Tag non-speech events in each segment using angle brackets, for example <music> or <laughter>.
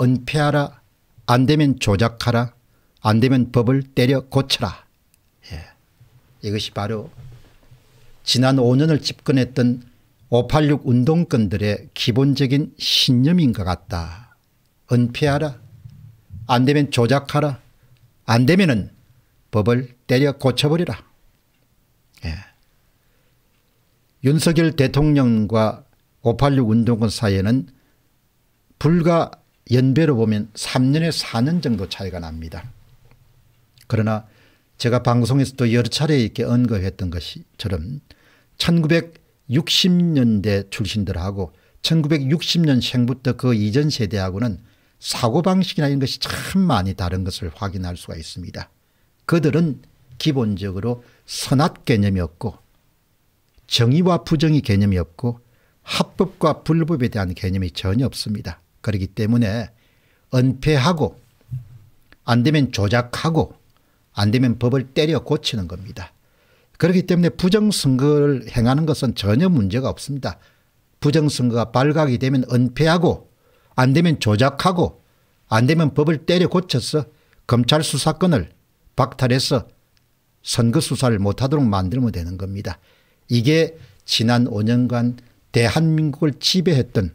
은폐하라. 안 되면 조작하라. 안 되면 법을 때려 고쳐라. 예. 이것이 바로 지난 5년을 집권했던 586 운동권들의 기본적인 신념인 것 같다. 은폐하라. 안 되면 조작하라. 안되면 법을 때려 고쳐버리라. 예. 윤석열 대통령과 586 운동권 사이에는 불과 연배로 보면 3년에 4년 정도 차이가 납니다. 그러나 제가 방송에서도 여러 차례 이렇게 언급했던 것처럼 1960년대 출신들하고 1960년생부터 그 이전 세대하고는 사고방식이나 이런 것이 참 많이 다른 것을 확인할 수가 있습니다. 그들은 기본적으로 선악 개념이 없고 정의와 부정의 개념이 없고 합법과 불법에 대한 개념이 전혀 없습니다. 그러기 때문에 은폐하고 안 되면 조작하고 안 되면 법을 때려 고치는 겁니다. 그렇기 때문에 부정선거를 행하는 것은 전혀 문제가 없습니다. 부정선거가 발각이 되면 은폐하고 안 되면 조작하고 안 되면 법을 때려 고쳐서 검찰 수사권을 박탈해서 선거 수사를 못하도록 만들면 되는 겁니다. 이게 지난 5년간 대한민국을 지배했던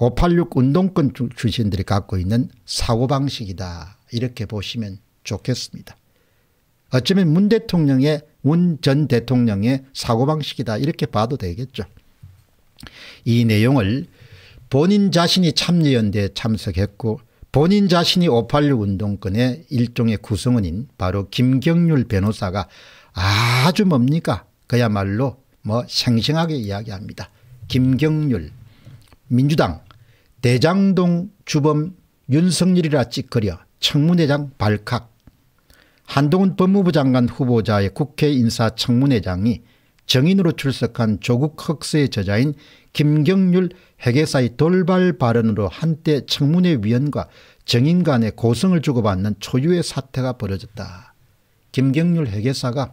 586 운동권 출신들이 갖고 있는 사고방식이다. 이렇게 보시면 좋겠습니다. 어쩌면 문 대통령의 문 전 대통령의 사고방식이다. 이렇게 봐도 되겠죠. 이 내용을 본인 자신이 참여연대에 참석했고 본인 자신이 586 운동권의 일종의 구성원인 바로 김경률 변호사가 아주 뭡니까 그야말로 뭐 생생하게 이야기합니다. 김경률 민주당 대장동 주범 윤석열이라 찌그려 청문회장 발칵 한동훈 법무부 장관 후보자의 국회 인사 청문회장이 정인으로 출석한 조국 흑서의 저자인 김경률 회계사의 돌발 발언으로 한때 청문회 위원과 정인 간의 고성을 주고받는 초유의 사태가 벌어졌다. 김경률 회계사가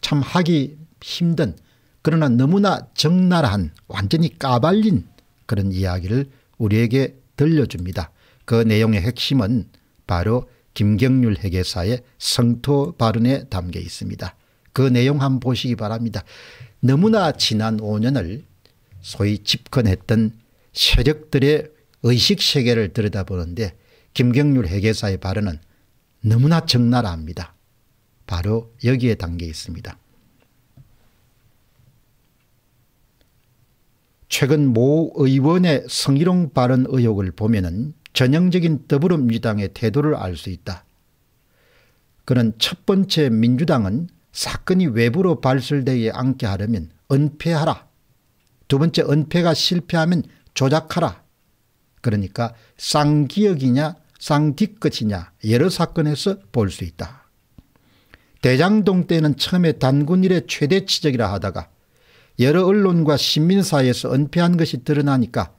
참 하기 힘든 그러나 너무나 적나라한 완전히 까발린 그런 이야기를 우리에게 들려줍니다. 그 내용의 핵심은 바로 김경률 회계사의 성토 발언에 담겨 있습니다. 그 내용 한번 보시기 바랍니다. 너무나 지난 5년을 소위 집권했던 세력들의 의식세계를 들여다보는데 김경률 회계사의 발언은 너무나 적나라합니다. 바로 여기에 담겨 있습니다. 최근 모 의원의 성희롱 발언 의혹을 보면은 전형적인 더불어민주당의 태도를 알 수 있다. 그는 첫 번째 민주당은 사건이 외부로 발설되지 않게 하려면 은폐하라. 두 번째 은폐가 실패하면 조작하라. 그러니까 쌍기역이냐 쌍디끝이냐 여러 사건에서 볼 수 있다. 대장동 때는 처음에 단군일의 최대 치적이라 하다가 여러 언론과 시민사이에서 은폐한 것이 드러나니까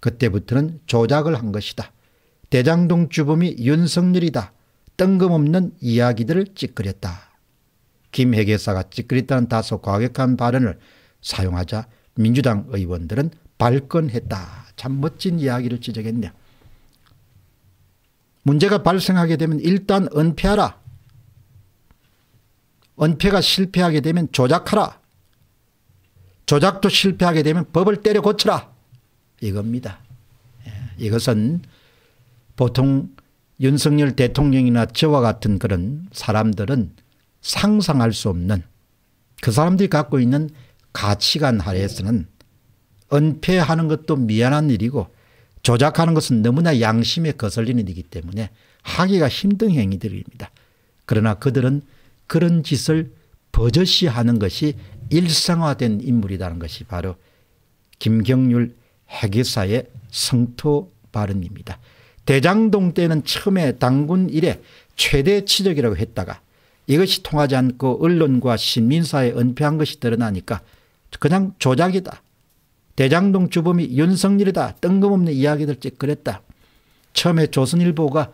그때부터는 조작을 한 것이다. 대장동 주범이 윤석열이다. 뜬금없는 이야기들을 찌끄렸다. 김회계사가 찌끄렸다는 다소 과격한 발언을 사용하자 민주당 의원들은 발끈했다. 참 멋진 이야기를 지적했네요. 문제가 발생하게 되면 일단 은폐하라. 은폐가 실패하게 되면 조작하라. 조작도 실패하게 되면 법을 때려 고쳐라 이겁니다. 예, 이것은 보통 윤석열 대통령이나 저와 같은 그런 사람들은 상상할 수 없는 그 사람들이 갖고 있는 가치관 하에서는 은폐하는 것도 미안한 일이고 조작하는 것은 너무나 양심에 거슬리는 일이기 때문에 하기가 힘든 행위들입니다. 그러나 그들은 그런 짓을 버젓이하는 것이 일상화된 인물이라는 것이 바로 김경률 해기사의 성토 발언입니다. 대장동 때는 처음에 당군 일에 최대 치적이라고 했다가 이것이 통하지 않고 언론과 신민사에 은폐한 것이 드러나니까 그냥 조작이다. 대장동 주범이 윤석열이다. 뜬금없는 이야기들 찍그랬다. 처음에 조선일보가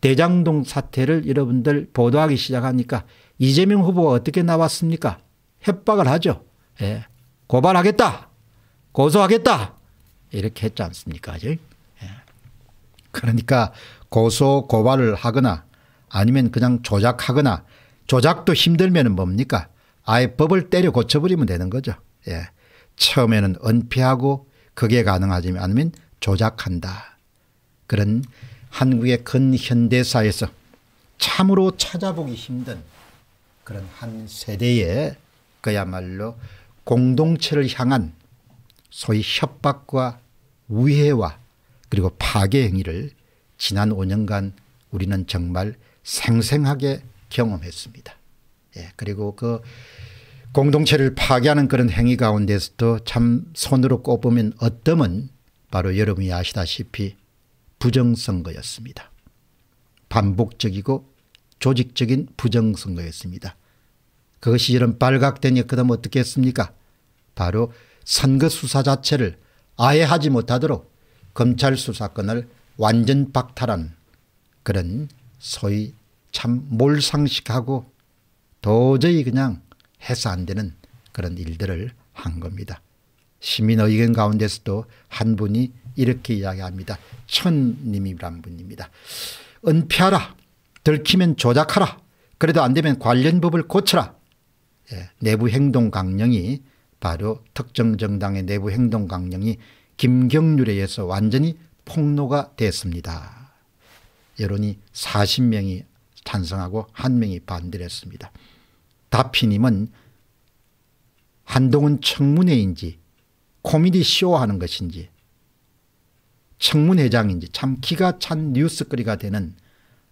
대장동 사태를 여러분들 보도하기 시작하니까 이재명 후보가 어떻게 나왔습니까? 협박을 하죠. 예. 고발하겠다. 고소하겠다. 이렇게 했지 않습니까? 예. 그러니까 고소 고발을 하거나 아니면 그냥 조작하거나 조작도 힘들면 뭡니까? 아예 법을 때려 고쳐버리면 되는 거죠. 예. 처음에는 은폐하고 그게 가능하지 않으면 조작한다. 그런 한국의 근현대사에서 참으로 찾아보기 힘든 그런 한 세대의 그야말로 공동체를 향한 소위 협박과 우회와 그리고 파괴 행위를 지난 5년간 우리는 정말 생생하게 경험했습니다. 예, 그리고 그 공동체를 파괴하는 그런 행위 가운데서도 참 손으로 꼽으면 어뜸은 바로 여러분이 아시다시피 부정선거였습니다. 반복적이고 조직적인 부정선거였습니다. 그것이 이런 발각되니 그다음 어떻게 했습니까? 바로 선거 수사 자체를 아예 하지 못하도록 검찰 수사권을 완전 박탈한 그런 소위 참 몰상식하고 도저히 그냥 해서 안 되는 그런 일들을 한 겁니다. 시민 의견 가운데서도 한 분이 이렇게 이야기합니다. 천님이란 분입니다. 은폐하라. 들키면 조작하라. 그래도 안 되면 관련 법을 고쳐라. 예, 내부 행동 강령이 바로 특정 정당의 내부 행동 강령이 김경률에 의해서 완전히 폭로가 됐습니다. 여론이 40명이 찬성하고 한명이 반대를 했습니다. 다피님은 한동훈 청문회인지 코미디 쇼 하는 것인지 청문회장인지 참 기가 찬 뉴스거리가 되는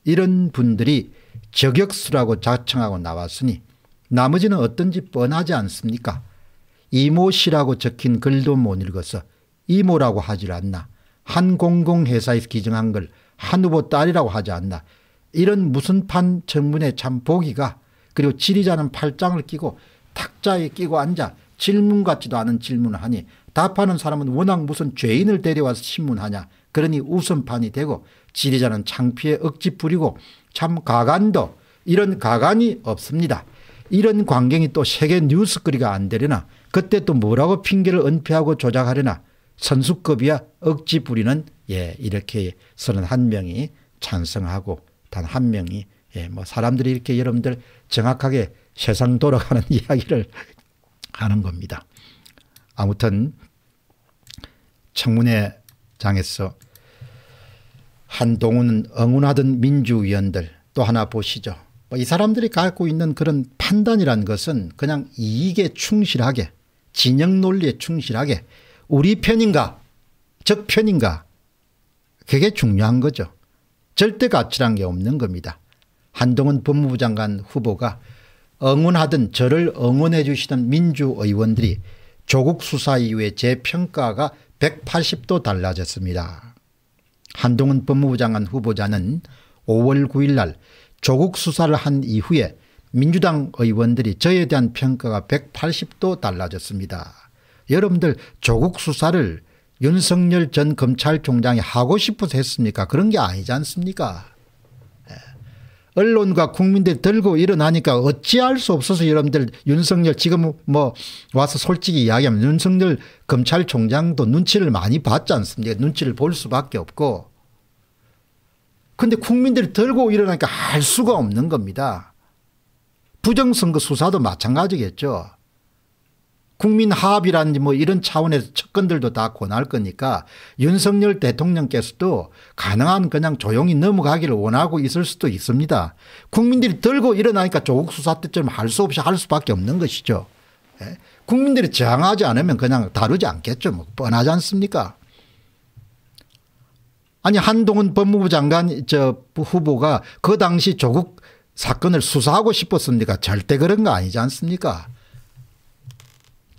이런 분들이 저격수라고 자청하고 나왔으니 나머지는 어떤지 뻔하지 않습니까? 이모 씨라고 적힌 글도 못 읽어서 이모라고 하질 않나. 한 공공회사에서 기증한 걸 한 후보 딸이라고 하지 않나. 이런 무슨 판정문에참 보기가 그리고 지리자는 팔짱을 끼고 탁자에 끼고 앉아 질문 같지도 않은 질문을 하니 답하는 사람은 워낙 무슨 죄인을 데려와서 신문하냐 그러니 우선판이 되고 지리자는 창피에 억지 부리고 참 가관도 이런 가관이 없습니다. 이런 광경이 또 세계 뉴스거리가 안 되려나 그때 또 뭐라고 핑계를 은폐하고 조작하려나 선수급이야 억지 부리는 예 이렇게 31명이 찬성하고 단 한 명이 예 뭐 사람들이 이렇게 여러분들 정확하게 세상 돌아가는 <laughs> 이야기를 하는 겁니다. 아무튼 청문회 장에서 한동훈은 응원하던 민주위원들 또 하나 보시죠. 뭐이 사람들이 갖고 있는 그런 판단이란 것은 그냥 이익에 충실하게 진영 논리에 충실하게 우리 편인가 적 편인가 그게 중요한 거죠. 절대 가치란 게 없는 겁니다. 한동훈 법무부 장관 후보가 응원하던 저를 응원해 주시던 민주의원들이 조국 수사 이후에 제 평가가 180도 달라졌습니다. 한동훈 법무부 장관 후보자는 5월 9일 날 조국 수사를 한 이후에 민주당 의원들이 저에 대한 평가가 180도 달라졌습니다. 여러분들 조국 수사를 윤석열 전 검찰총장이 하고 싶어서 했습니까? 그런 게 아니지 않습니까? 언론과 국민들이 들고 일어나니까 어찌할 수 없어서 여러분들 윤석열 지금 뭐 와서 솔직히 이야기하면 윤석열 검찰총장도 눈치를 많이 봤지 않습니까 눈치를 볼 수밖에 없고 근데 국민들이 들고 일어나니까 할 수가 없는 겁니다. 부정선거 수사도 마찬가지겠죠. 국민 합의라든지뭐 이런 차원에서 측근들도 다 권할 거니까 윤석열 대통령께서도 가능한 그냥 조용히 넘어가기를 원하고 있을 수도 있습니다. 국민들이 들고 일어나니까 조국 수사 때처럼 할 수 없이 할 수밖에 없는 것이죠. 예? 국민들이 저항하지 않으면 그냥 다루지 않겠죠. 뭐 뻔하지 않습니까? 아니 한동훈 법무부 장관 저 후보가 그 당시 조국 사건을 수사하고 싶었습니까? 절대 그런 거 아니지 않습니까?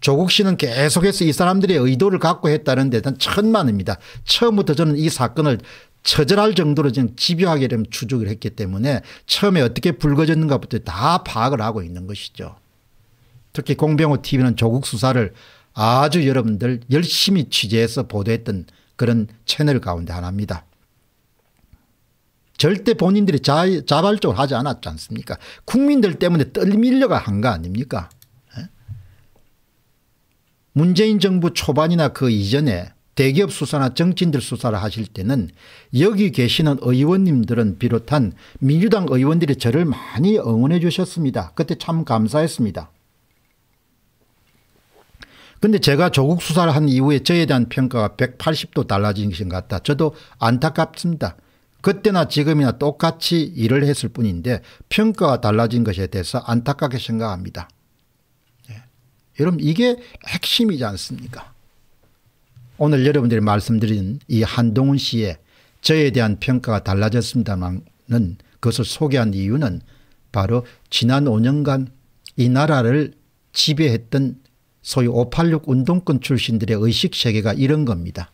조국 씨는 계속해서 이 사람들의 의도를 갖고 했다는데 일단 천만입니다. 처음부터 저는 이 사건을 처절할 정도로 지금 집요하게 좀 추적을 했기 때문에 처음에 어떻게 불거졌는가부터 다 파악을 하고 있는 것이죠. 특히 공병호 TV는 조국 수사를 아주 여러분들 열심히 취재해서 보도했던 그런 채널 가운데 하나입니다. 절대 본인들이 자, 자발적으로 하지 않았지 않습니까? 국민들 때문에 떨밀려가 한 거 아닙니까? 문재인 정부 초반이나 그 이전에 대기업 수사나 정치인들 수사를 하실 때는 여기 계시는 의원님들은 비롯한 민주당 의원들이 저를 많이 응원해 주셨습니다. 그때 참 감사했습니다. 근데 제가 조국 수사를 한 이후에 저에 대한 평가가 180도 달라진 것 같다. 저도 안타깝습니다. 그때나 지금이나 똑같이 일을 했을 뿐인데 평가가 달라진 것에 대해서 안타깝게 생각합니다. 여러분 이게 핵심이지 않습니까 오늘 여러분들이 말씀드린 이 한동훈 씨의 저에 대한 평가가 달라졌습니다만 는 그것을 소개한 이유는 바로 지난 5년간 이 나라를 지배했던 소위 586 운동권 출신들의 의식세계가 이런 겁니다.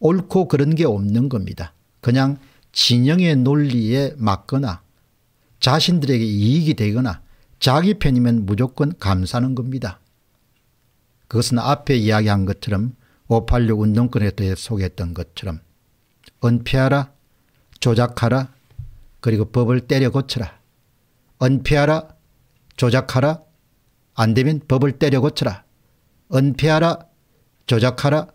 옳고 그런 게 없는 겁니다. 그냥 진영의 논리에 맞거나 자신들에게 이익이 되거나 자기 편이면 무조건 감사하는 겁니다. 그것은 앞에 이야기한 것처럼 586 운동권에 대해 소개했던 것처럼 은폐하라, 조작하라, 그리고 법을 때려 고쳐라. 은폐하라, 조작하라, 안 되면 법을 때려 고쳐라. 은폐하라, 조작하라,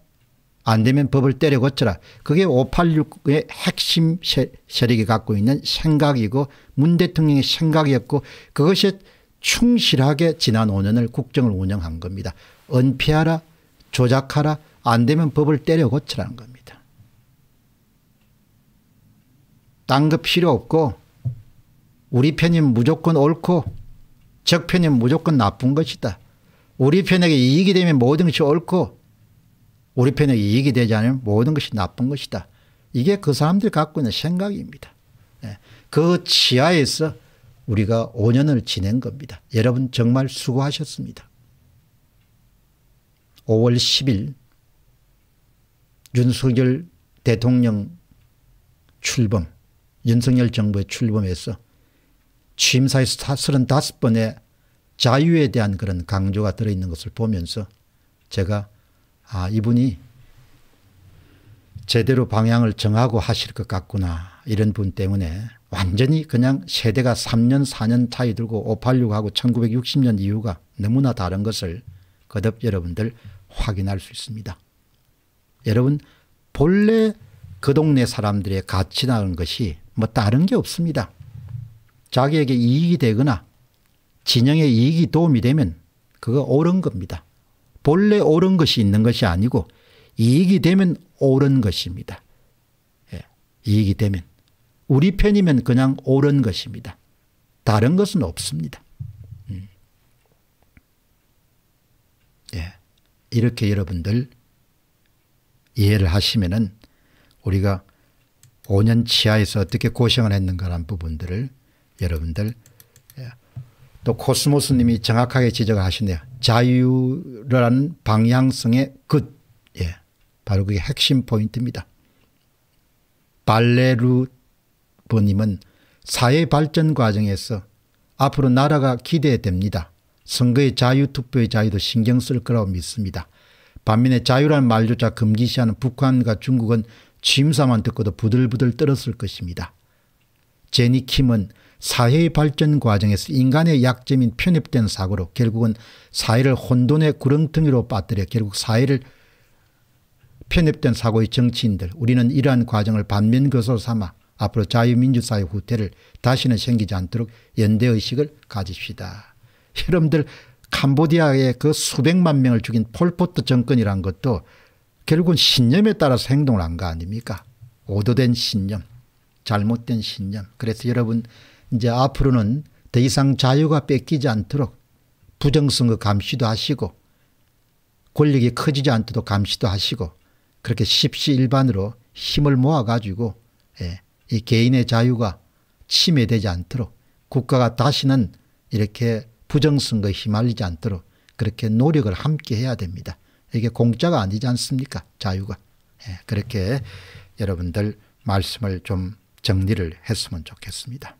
안 되면 법을 때려 고쳐라. 그게 586의 핵심 세력이 갖고 있는 생각이고 문 대통령의 생각이었고 그것이 충실하게 지난 5년을 국정을 운영한 겁니다. 은폐하라 조작하라 안 되면 법을 때려 고치라는 겁니다. 딴 거 필요 없고 우리 편이 무조건 옳고 적 편이 무조건 나쁜 것이다. 우리 편에게 이익이 되면 모든 것이 옳고 우리 편에게 이익이 되지 않으면 모든 것이 나쁜 것이다. 이게 그 사람들이 갖고 있는 생각입니다. 예. 그 치하에서 우리가 5년을 지낸 겁니다. 여러분 정말 수고하셨습니다. 5월 10일 윤석열 대통령 출범, 윤석열 정부의 출범에서 취임사에서 35번의 자유에 대한 그런 강조가 들어있는 것을 보면서 제가 아, 이분이 제대로 방향을 정하고 하실 것 같구나. 이런 분 때문에 완전히 그냥 세대가 3년 4년 차이 들고 586하고 1960년 이후가 너무나 다른 것을 거듭 여러분들 확인할 수 있습니다. 여러분 본래 그 동네 사람들의 가치라는 것이 뭐 다른 게 없습니다. 자기에게 이익이 되거나 진영의 이익이 도움이 되면 그거 옳은 겁니다. 본래 옳은 것이 있는 것이 아니고 이익이 되면 옳은 것입니다. 예, 이익이 되면. 우리 편이면 그냥 옳은 것입니다. 다른 것은 없습니다. 음. 예. 이렇게 여러분들 이해를 하시면은 우리가 5년 치하에서 어떻게 고생을 했는가라는 부분들을 여러분들 예. 또 코스모스님이 정확하게 지적하시네요. 자유라는 방향성의 끝. 예. 바로 그게 핵심 포인트입니다. 발레루 버님은 사회 발전 과정에서 앞으로 나라가 기대됩니다. 선거의 자유, 투표의 자유도 신경 쓸 거라고 믿습니다. 반면에 자유란 말조차 금기시하는 북한과 중국은 취임사만 듣고도 부들부들 떨었을 것입니다. 제니 킴은 사회의 발전 과정에서 인간의 약점인 편협된 사고로 결국은 사회를 혼돈의 구렁텅이로 빠뜨려 결국 사회를 편협된 사고의 정치인들 우리는 이러한 과정을 반면교사로 삼아 앞으로 자유민주사회 후퇴를 다시는 생기지 않도록 연대의식을 가집시다. 여러분들 캄보디아의 그 수백만 명을 죽인 폴포트 정권이란 것도 결국은 신념에 따라서 행동을 한 거 아닙니까? 오도된 신념, 잘못된 신념. 그래서 여러분 이제 앞으로는 더 이상 자유가 뺏기지 않도록 부정선거 감시도 하시고 권력이 커지지 않도록 감시도 하시고 그렇게 십시일반으로 힘을 모아가지고 예, 이 개인의 자유가 침해되지 않도록 국가가 다시는 이렇게 부정선거에 휘말리지 않도록 그렇게 노력을 함께 해야 됩니다. 이게 공짜가 아니지 않습니까? 자유가. 예, 그렇게 여러분들 말씀을 좀 정리를 했으면 좋겠습니다.